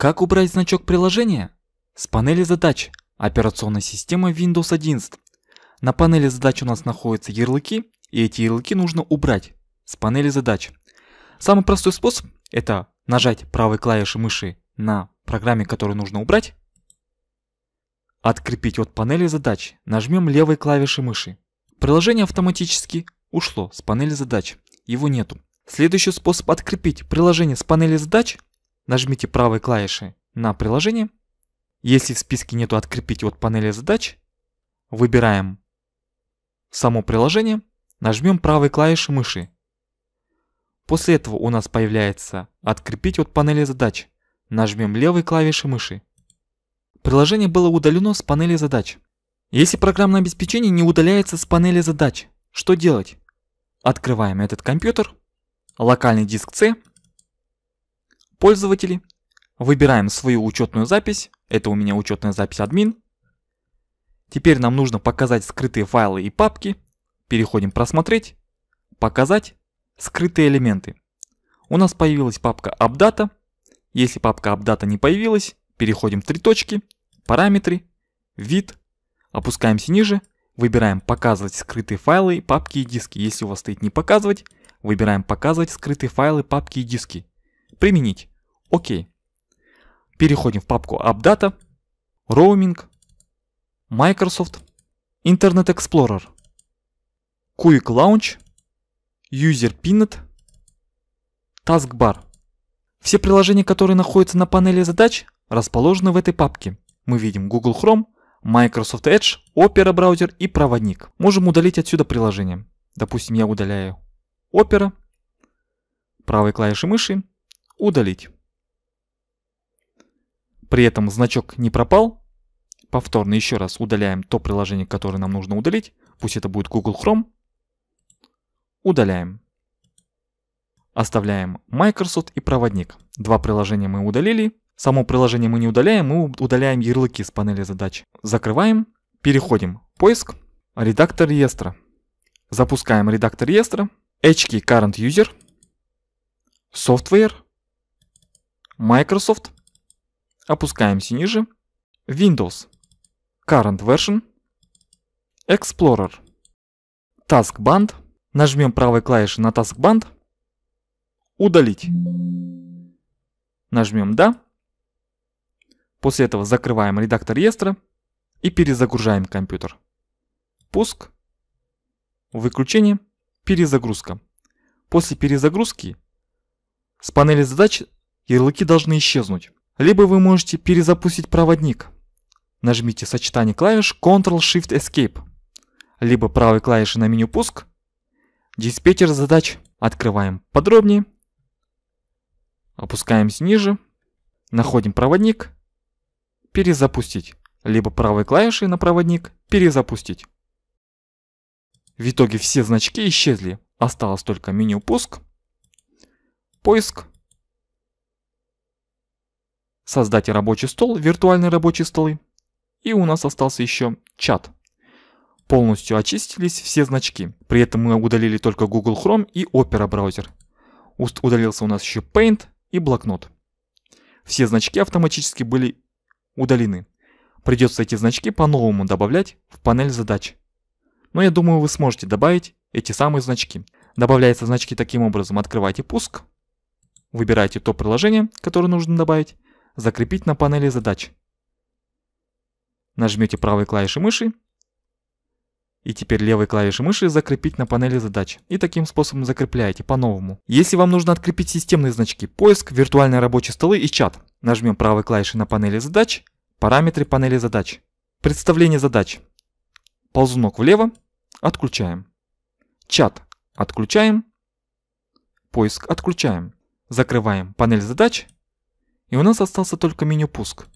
Как убрать значок приложения? С панели задач операционной системы Windows 11. На панели задач у нас находятся ярлыки, и эти ярлыки нужно убрать с панели задач. Самый простой способ – это нажать правой клавишей мыши на программе, которую нужно убрать, открепить от панели задач, нажмем левой клавишей мыши. Приложение автоматически ушло с панели задач, его нету. Следующий способ открепить приложение с панели задач нажмите правой клавишей на приложение. Если в списке нету «Открепить от панели задач», выбираем само приложение, нажмем правой клавишей мыши. После этого у нас появляется «Открепить от панели задач». Нажмем левой клавишей мыши. Приложение было удалено с панели задач. Если программное обеспечение не удаляется с панели задач, что делать? Открываем этот компьютер, локальный диск C, Пользователи. Выбираем свою учетную запись. Это у меня учетная запись админ. Теперь нам нужно показать скрытые файлы и папки. Переходим «Просмотреть», «Показать», «Скрытые элементы». У нас появилась папка «Апдата». Если папка «Апдата» не появилась, переходим в три точки, «Параметры», «Вид», опускаемся ниже, выбираем «Показывать скрытые файлы, папки и диски». Если у вас стоит «Не показывать», выбираем «Показывать скрытые файлы, папки и диски». «Применить». Окей. Переходим в папку AppData, Roaming, Microsoft, Internet Explorer, Quick Launch, User Pinned, Taskbar. Все приложения, которые находятся на панели задач, расположены в этой папке. Мы видим Google Chrome, Microsoft Edge, Opera браузер и проводник. Можем удалить отсюда приложение. Допустим, я удаляю Opera, правой клавишей мыши «Удалить» при этом значок не пропал, повторно еще раз удаляем то приложение, которое нам нужно удалить. Пусть это будет Google Chrome. Удаляем. Оставляем Microsoft и проводник. Два приложения мы удалили. Само приложение мы не удаляем, мы удаляем ярлыки с панели задач. Закрываем. Переходим. Поиск. Редактор реестра. Запускаем редактор реестра. HKey Current User. Software. Microsoft. Опускаемся ниже. Windows. Current Version. Explorer. Task Band Нажмем правой клавишей на Task Band Удалить. Нажмем «Да». После этого закрываем редактор реестра и перезагружаем компьютер. Пуск. Выключение. Перезагрузка. После перезагрузки с панели задач ярлыки должны исчезнуть либо вы можете перезапустить проводник. Нажмите сочетание клавиш Ctrl-Shift-Escape, либо правой клавишей на меню «Пуск». Диспетчер задач. Открываем подробнее. Опускаемся ниже. Находим проводник. Перезапустить. Либо правой клавишей на проводник «Перезапустить». В итоге все значки исчезли. Осталось только меню «Пуск», «Поиск», Создать рабочий стол, виртуальный рабочий стол И у нас остался еще чат. Полностью очистились все значки. При этом мы удалили только Google Chrome и Opera браузер. Удалился у нас еще Paint и блокнот. Все значки автоматически были удалены. Придется эти значки по-новому добавлять в панель задач. Но я думаю, вы сможете добавить эти самые значки. Добавляются значки таким образом. Открывайте пуск, выбирайте то приложение, которое нужно добавить, закрепить на панели задач. Нажмете правой клавишей мыши и теперь левой клавишей мыши закрепить на панели задач. И таким способом закрепляете по-новому. Если вам нужно открепить системные значки, поиск, виртуальные рабочие столы и чат. Нажмем правой клавишей на панели задач, параметры панели задач. Представление задач. Ползунок влево, отключаем. Чат отключаем. Поиск отключаем. Закрываем панель задач и у нас остался только меню пуск.